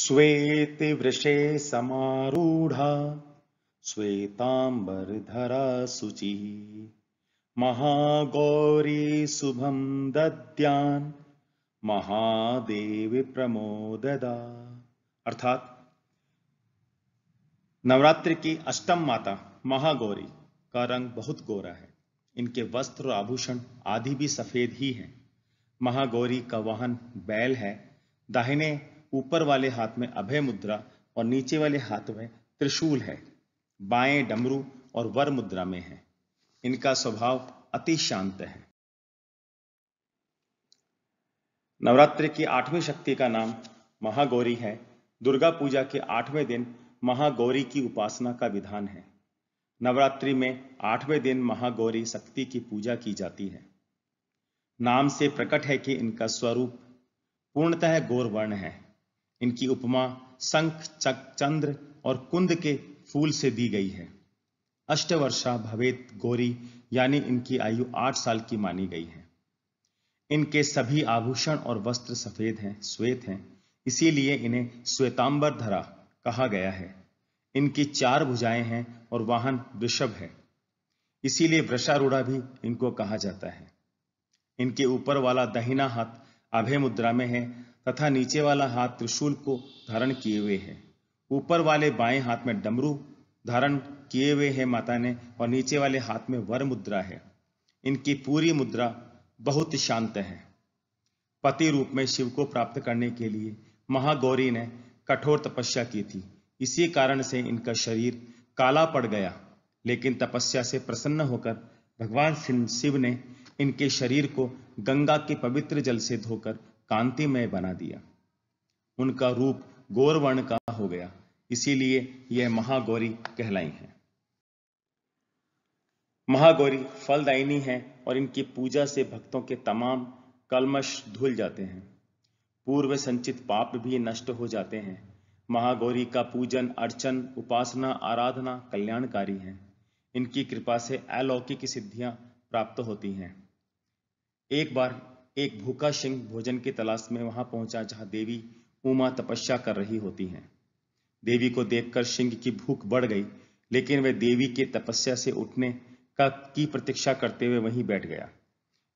श्वेत वृषे समारूढा श्वेतांबरधरा शुचि महागौरी शुभम दद्यान महादेवी प्रमोददा अर्थात नवरात्रि की अष्टम माता महागौरी का रंग बहुत गोरा है इनके वस्त्र और आभूषण आदि भी सफेद ही हैं महागौरी का वाहन बैल है दाहिने ऊपर वाले हाथ में अभय मुद्रा और नीचे वाले हाथ में त्रिशूल है बाएं डमरू और वर मुद्रा में है इनका स्वभाव अति शांत है नवरात्र की आठवीं शक्ति का नाम महागौरी है दुर्गा पूजा के आठवें दिन महागौरी की उपासना का विधान है नवरात्रि में आठवें दिन महागौरी शक्ति की पूजा की जाती है नाम से प्रकट है कि इनका स्वरूप पूर्णतः गौरवर्ण है इनकी उपमा संख चक चंद्र और कुंद के फूल से दी गई है अष्टवर्षा भवेत गौरी यानी इनकी आयु आठ साल की मानी गई है इनके सभी आभूषण और वस्त्र सफेद हैं श्वेत हैं इसीलिए इन्हें श्वेतांबर धरा कहा गया है इनकी चार भुजाएं हैं और वाहन वृषभ है इसीलिए वृषारूढ़ा भी इनको कहा जाता है इनके ऊपर वाला दहिना हाथ अभय मुद्रा में है तथा नीचे वाला हाथ त्रिशूल को धारण किए हुए है ऊपर वाले बाएं हाथ में डमरू धारण किए हुए है माता ने और नीचे वाले हाथ में वर मुद्रा है इनकी पूरी मुद्रा बहुत शांत है पति रूप में शिव को प्राप्त करने के लिए महागौरी ने कठोर तपस्या की थी इसी कारण से इनका शरीर काला पड़ गया लेकिन तपस्या से प्रसन्न होकर भगवान शिव ने इनके शरीर को गंगा के पवित्र जल से धोकर कांतिमय बना दिया उनका रूप गौरवर्ण का हो गया इसीलिए यह महागौरी कहलाई हैं महागौरी फलदायिनी है और इनकी पूजा से भक्तों के तमाम कलमश धुल जाते हैं पूर्व संचित पाप भी नष्ट हो जाते हैं महागौरी का पूजन अर्चन उपासना आराधना कल्याणकारी है इनकी कृपा से अलौकिक सिद्धियां प्राप्त होती हैं एक बार एक भूखा सिंह भोजन की तलाश में वहां पहुंचा जहां देवी उमा तपस्या कर रही होती हैं देवी को देखकर सिंह की भूख बढ़ गई लेकिन वह देवी के तपस्या से उठने का की प्रतीक्षा करते हुए वहीं बैठ गया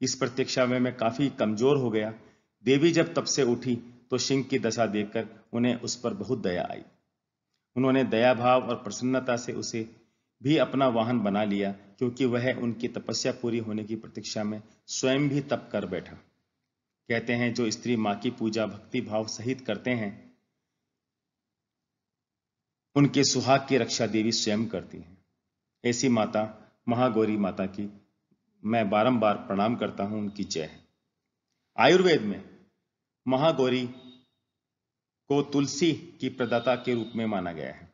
इस प्रतीक्षा में मैं काफी कमजोर हो गया देवी जब तप से उठी तो सिंह की दशा देखकर उन्हें उस पर बहुत दया आई उन्होंने दया भाव और प्रसन्नता से उसे भी अपना वाहन बना लिया क्योंकि वह उनकी तपस्या पूरी होने की प्रतीक्षा में स्वयं भी तप कर बैठा कहते हैं जो स्त्री मां की पूजा भक्ति भाव सहित करते हैं उनके सुहाग की रक्षा देवी स्वयं करती हैं ऐसी माता महागौरी माता की मैं बारंबार प्रणाम करता हूं उनकी जय है आयुर्वेद में महागौरी को तुलसी की प्रदाता के रूप में माना गया है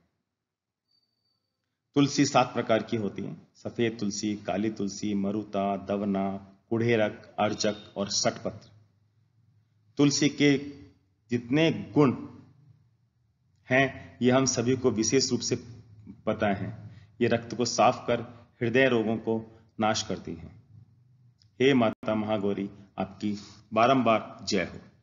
तुलसी सात प्रकार की होती है सफ़ेद तुलसी काली तुलसी मरुता दवना कुढ़ेरक अर्जक और सटपत्र तुलसी के जितने गुण हैं ये हम सभी को विशेष रूप से पता है ये रक्त को साफ कर हृदय रोगों को नाश करती हैं हे माता महागौरी आपकी बारंबार जय हो